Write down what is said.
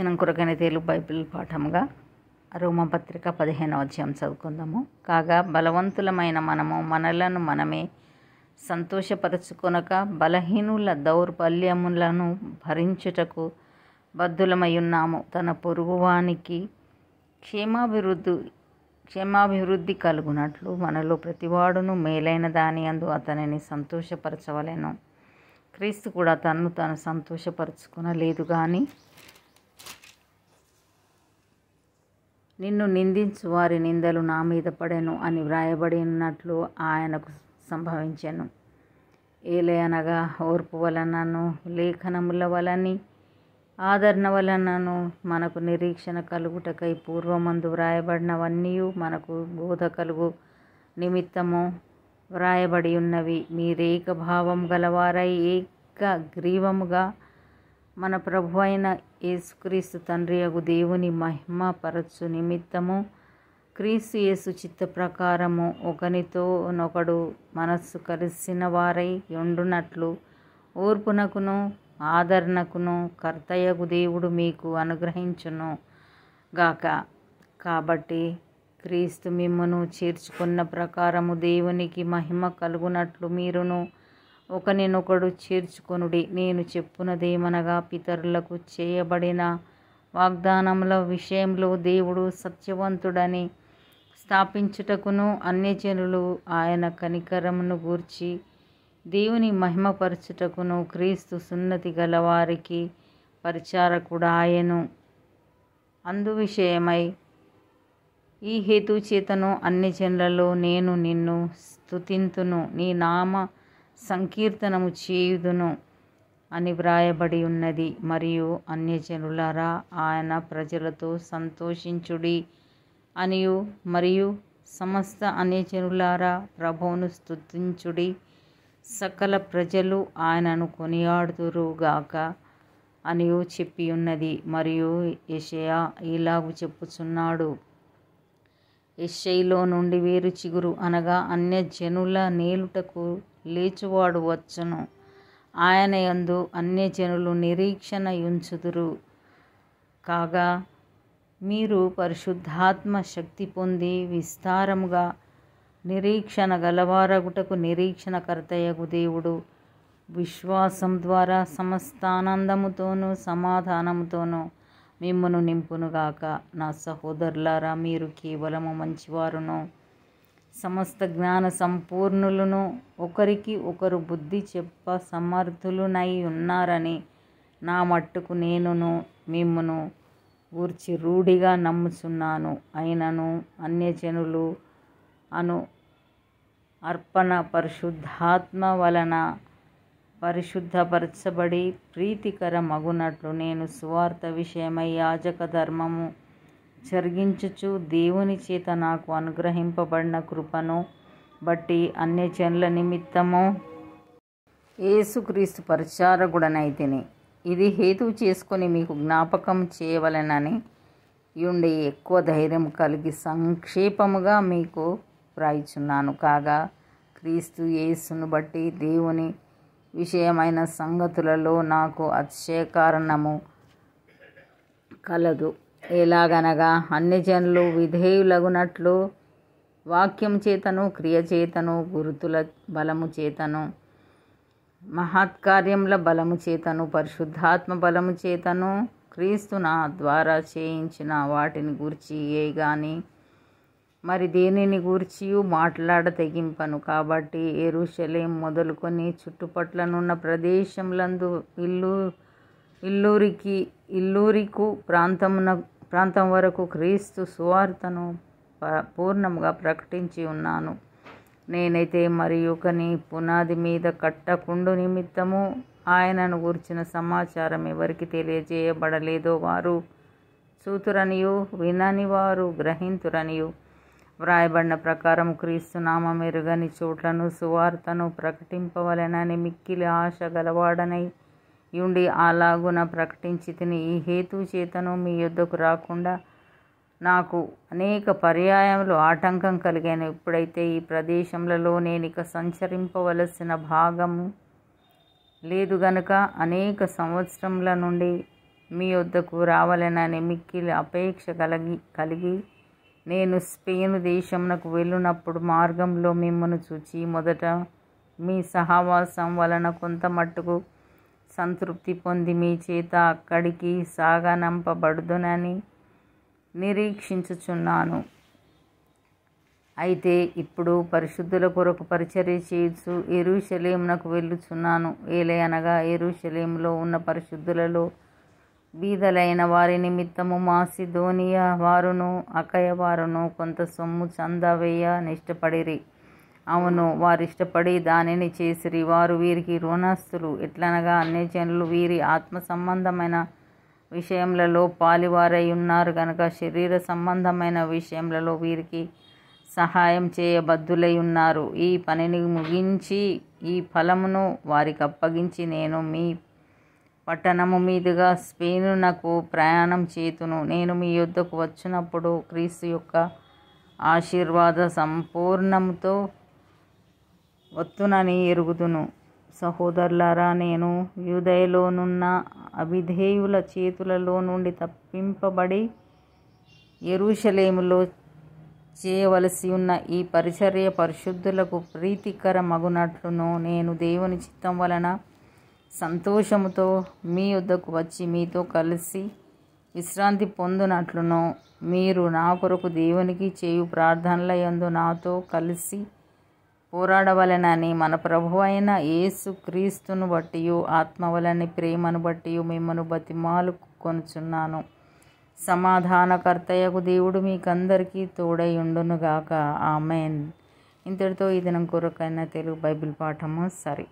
దినం కొరకైన తేలు బైబిల్ పాఠంగా రోమపత్రిక పదిహేనవ అధ్యాయం చదువుకుందాము కాగా బలవంతులమైన మనము మనలను మనమే సంతోషపరచుకొనక బలహీనుల దౌర్బల్యములను భరించుటకు బద్దులమై ఉన్నాము తన పొరుగువానికి క్షేమాభివృద్ధి క్షేమాభివృద్ధి కలుగునట్లు మనలో ప్రతివాడును మేలైన దాని అందు అతనిని సంతోషపరచవలేను క్రీస్తు కూడా తను తాను సంతోషపరచుకునలేదు కానీ నిన్ను నిందించు వారి నిందలు నా మీద పడెను అని వ్రాయబడినట్లు ఆయనకు సంభవించాను ఏలే అనగా ఓర్పు వలనను లేఖనముల వలని ఆదరణ వలనను మనకు నిరీక్షణ కలుగుటకై పూర్వమందు వ్రాయబడినవన్నీ మనకు బోధ కలుగు నిమిత్తము వ్రాయబడి ఉన్నవి మీరేక భావం గలవారై ఏక గ్రీవముగా మన ప్రభు అయిన యేసుక్రీస్తు తండ్రి యొక్క దేవుని పరచు నిమిత్తము క్రీస్తు యేసు చిత్త ప్రకారము ఒకనితోనొకడు మనస్సు కలిసిన వారై ఉండునట్లు ఓర్పునకును ఆదరణకును కర్తయ్యకు దేవుడు మీకు అనుగ్రహించును గాక కాబట్టి క్రీస్తు మిమ్మను చేర్చుకున్న ప్రకారము దేవునికి మహిమ కలుగునట్లు మీరును ఒకనినొకడు చేర్చుకొనుడి నేను చెప్పునదేమనగా పితరులకు చేయబడిన వాగ్దానముల విషయంలో దేవుడు సత్యవంతుడని స్థాపించుటకును అన్యజనులు ఆయన కనికరమును గూర్చి దేవుని మహిమపరచుటకును క్రీస్తు సున్నతి గలవారికి ఆయను అందు విషయమై ఈ హేతు చేతను అన్ని జనులలో నేను నిన్ను స్థుతింతును నీ నామ సంకీర్తనము చేయుదును అని వ్రాయబడి ఉన్నది మరియు అన్యజనులారా ఆయన ప్రజలతో సంతోషించుడి అనియు మరియు సమస్త అన్యజనులారా ప్రభువును స్థుతించుడి సకల ప్రజలు ఆయనను కొనియాడుతురుగాక అనియు చెప్పి ఉన్నది మరియు యషయా ఇలాగు చెప్పుచున్నాడు యెష్షయిలో నుండి వేరు చిగురు అనగా అన్య జనుల నేలుటకు లేచువాడు వచ్చును ఆయన యందు జనులు నిరీక్షణ యుంచుదురు కాగా మీరు పరిశుద్ధాత్మ శక్తి పొంది విస్తారముగా నిరీక్షణ గలవారగుటకు నిరీక్షణకర్తయగు దేవుడు విశ్వాసం ద్వారా సమస్తానందముతోనూ సమాధానముతోనూ మిమ్మను నింపునుగాక నా సహోదరులారా మీరు కేవలము మంచివారును సమస్త జ్ఞాన సంపూర్ణులను ఒకరికి ఒకరు బుద్ధి చెప్ప సమర్థులునై ఉన్నారని నా మట్టుకు నేనును మిమ్మను ఊర్చి రూఢిగా నమ్ముచున్నాను అయినను అన్యజనులు అను అర్పణ పరిశుద్ధాత్మ వలన పరిశుద్ధపరచబడి ప్రీతికర మగునట్లు నేను సువార్త విషయమై యాజక ధర్మము జరిగించుచు దేవుని చేత నాకు అనుగ్రహింపబడిన కృపను బట్టి అన్యజనుల నిమిత్తము ఏసుక్రీస్తు పరిచారకుడనైతిని ఇది హేతు చేసుకొని మీకు జ్ఞాపకం చేయవలెనని ఉండి ఎక్కువ ధైర్యం కలిగి సంక్షేపముగా మీకు వ్రాయిచున్నాను కాగా క్రీస్తు యేసును బట్టి దేవుని విషయమైన సంగతులలో నాకు అతిశయకారణము కలదు ఎలాగనగా అన్ని జనులు విధేయులగునట్లు వాక్యం చేతను క్రియ చేతను గురుతుల బలము చేతను మహత్కార్యముల బలము చేతను పరిశుద్ధాత్మ బలము చేతను క్రీస్తు నా ద్వారా చేయించిన వాటిని గురించి ఏ కానీ మరి దేనిని గూర్చియు మాట్లాడతెగింపను కాబట్టి ఎరుశలేం మొదలుకొని చుట్టుపట్లనున్న ప్రదేశంలందు ఇల్లు ఇల్లూరికి ఇల్లూరికు ప్రాంతమున ప్రాంతం వరకు క్రీస్తు సువార్తను పూర్ణంగా ప్రకటించి ఉన్నాను నేనైతే మరి యుకని పునాది మీద కట్టకుండు నిమిత్తము ఆయనను గూర్చిన సమాచారం ఎవరికి తెలియజేయబడలేదో వారు చూతురనియు విననివారు గ్రహింతురనియు వ్రాయబడిన ప్రకారం క్రీస్తు నామ మెరుగని చోట్లను సువార్తను ప్రకటింపవలనని మిక్కిలి ఆశ గలవాడనై యుండి అలాగున ప్రకటించి తిని ఈ హేతు చేతను మీ యుద్ధకు రాకుండా నాకు అనేక పర్యాయములు ఆటంకం కలిగాను ఇప్పుడైతే ఈ ప్రదేశంలో నేను ఇక సంచరింపవలసిన భాగము లేదు గనుక అనేక సంవత్సరముల నుండి మీ వద్దకు రావాలనని మిక్కిలి అపేక్ష కలిగి కలిగి నేను స్పెయిన్ దేశమునకు వెళ్ళినప్పుడు మార్గంలో మిమ్మల్ని చూచి మొదట మీ సహవాసం వలన కొంత మట్టుకు సంతృప్తి పొంది మీ చేత అక్కడికి సాగనంపబడుదునని నిరీక్షించుచున్నాను అయితే ఇప్పుడు పరిశుద్ధుల కొరకు పరిచర్య చేయొచ్చు ఎరుషలేమునకు వెళ్ళుచున్నాను ఏలే అనగా ఎరుషలేములో ఉన్న పరిశుద్ధులలో బీదలైన వారి నిమిత్తము ధోనియా వారును అకయ వారును కొంత సొమ్ము చందా వేయ నిష్టపడిరి అవును ఇష్టపడి దానిని చేసిరి వారు వీరికి రుణస్తులు ఎట్లనగా జనులు వీరి ఆత్మ సంబంధమైన విషయములలో పాలివారై ఉన్నారు గనక శరీర సంబంధమైన విషయములలో వీరికి సహాయం చేయబద్దులై ఉన్నారు ఈ పనిని ముగించి ఈ ఫలమును వారికి అప్పగించి నేను మీ పట్టణము మీదుగా స్పెయిను ప్రయాణం చేతును నేను మీ యుద్ధకు వచ్చినప్పుడు క్రీస్తు యొక్క ఆశీర్వాద సంపూర్ణంతో వత్తునని ఎరుగుదును సహోదరులారా నేను యూదయలోనున్న అవిధేయుల చేతులలో నుండి తప్పింపబడి ఎరుషలేములో చేయవలసి ఉన్న ఈ పరిచర్య పరిశుద్ధులకు ప్రీతికర మగునట్లును నేను దేవుని చిత్తం వలన సంతోషముతో మీ వద్దకు వచ్చి మీతో కలిసి విశ్రాంతి పొందునట్లును మీరు నా కొరకు దేవునికి చేయు ప్రార్థనల ఎందు నాతో కలిసి పోరాడవలెనని మన ప్రభు అయిన యేసు క్రీస్తును బట్టి వలని ప్రేమను బట్టి మిమ్మను బతిమాలు కొనుచున్నాను సమాధానకర్తయ్యకు దేవుడు మీకందరికీ తోడయుండునుగాక ఆమెన్ ఇంతటితో ఈ దినం కొరకైన తెలుగు బైబిల్ పాఠము సరే